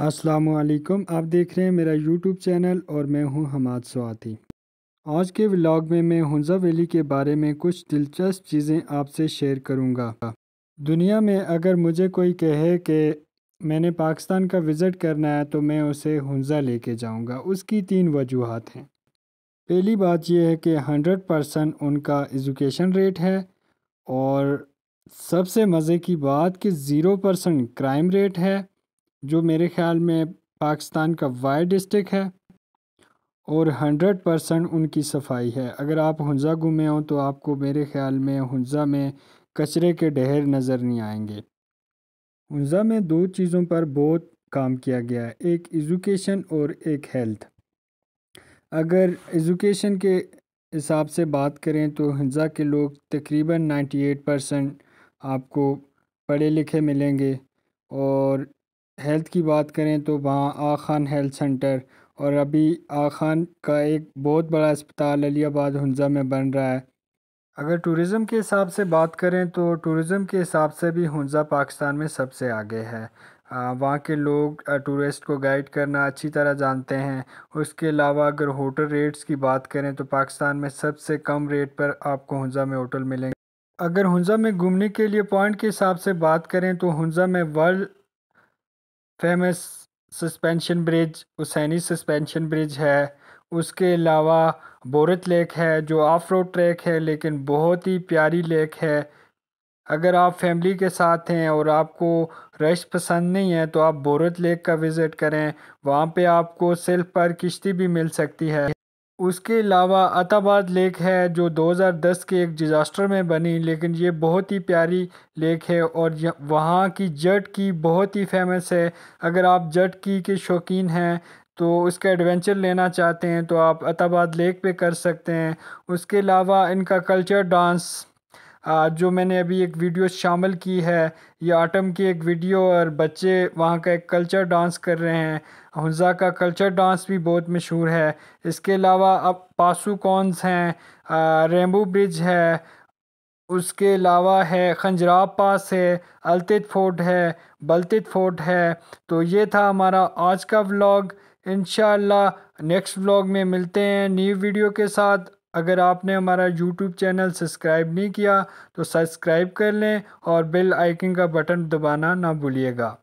वालेकुम आप देख रहे हैं मेरा यूट्यूब चैनल और मैं हूं हमाद स्वाति आज के व्लॉग में मैं हंजा वैली के बारे में कुछ दिलचस्प चीज़ें आपसे शेयर करूंगा। दुनिया में अगर मुझे कोई कहे कि मैंने पाकिस्तान का विज़िट करना है तो मैं उसे हंजा लेके जाऊंगा। उसकी तीन वजूहत हैं पहली बात यह है कि हंड्रेड परसेंट उनका एजुकेशन रेट है और सबसे मज़े की बात कि ज़ीरो परसेंट क्राइम रेट है जो मेरे ख्याल में पाकिस्तान का वाई डिस्ट्रिक्ट है और हंड्रेड परसेंट उनकी सफाई है अगर आप हंजा घूमे हों तो आपको मेरे ख्याल में हंजा में कचरे के ढेर नज़र नहीं आएंगे हंजा में दो चीज़ों पर बहुत काम किया गया है एक एजुकेशन और एक हेल्थ अगर एजुकेशन के हिसाब से बात करें तो हंजा के लोग तकरीबन एट परसेंट आपको पढ़े लिखे मिलेंगे और हेल्थ की बात करें तो वहाँ आ खान हेल्थ सेंटर और अभी आ खान का एक बहुत बड़ा अस्पताल अलियाबाद हंजा में बन रहा है अगर टूरिज़म के हिसाब से बात करें तो टूरिज़म के हिसाब से भी हंजा पाकिस्तान में सबसे आगे है वहाँ के लोग टूरिस्ट को गाइड करना अच्छी तरह जानते हैं उसके अलावा अगर होटल रेट्स की बात करें तो पाकिस्तान में सबसे कम रेट पर आपको हंजा में होटल मिलेंगे अगर हंजा में घूमने के लिए पॉइंट के हिसाब से बात करें तो हंजा में world famous suspension bridge Hussaini suspension bridge है उसके अलावा बोरत लेक है जो ऑफ रोड ट्रैक है लेकिन बहुत ही प्यारी लेक है अगर आप फैमिली के साथ हैं और आपको रश पसंद नहीं है तो आप बोरत लेक का विज़िट करें वहाँ पे आपको सेल्फ पर किश्ती भी मिल सकती है उसके अलावा अताबाद लेक है जो 2010 के एक डिज़ास्टर में बनी लेकिन ये बहुत ही प्यारी लेक है और वहाँ की जट की बहुत ही फेमस है अगर आप जट की के शौकीन हैं तो उसका एडवेंचर लेना चाहते हैं तो आप अताबाद लेक पे कर सकते हैं उसके अलावा इनका कल्चर डांस जो मैंने अभी एक वीडियो शामिल की है ये आटम की एक वीडियो और बच्चे वहाँ का एक कल्चर डांस कर रहे हैं हंजा का कल्चर डांस भी बहुत मशहूर है इसके अलावा अब पासू कॉन्स हैं रेम्बू ब्रिज है उसके अलावा है खंजराब पास है अलतित फोर्ट है बलतित फोर्ट है तो ये था हमारा आज का व्लॉग इन नेक्स्ट व्लॉग में मिलते हैं न्यू वीडियो के साथ अगर आपने हमारा यूट्यूब चैनल सब्सक्राइब नहीं किया तो सब्सक्राइब कर लें और बेल आइकन का बटन दबाना ना भूलिएगा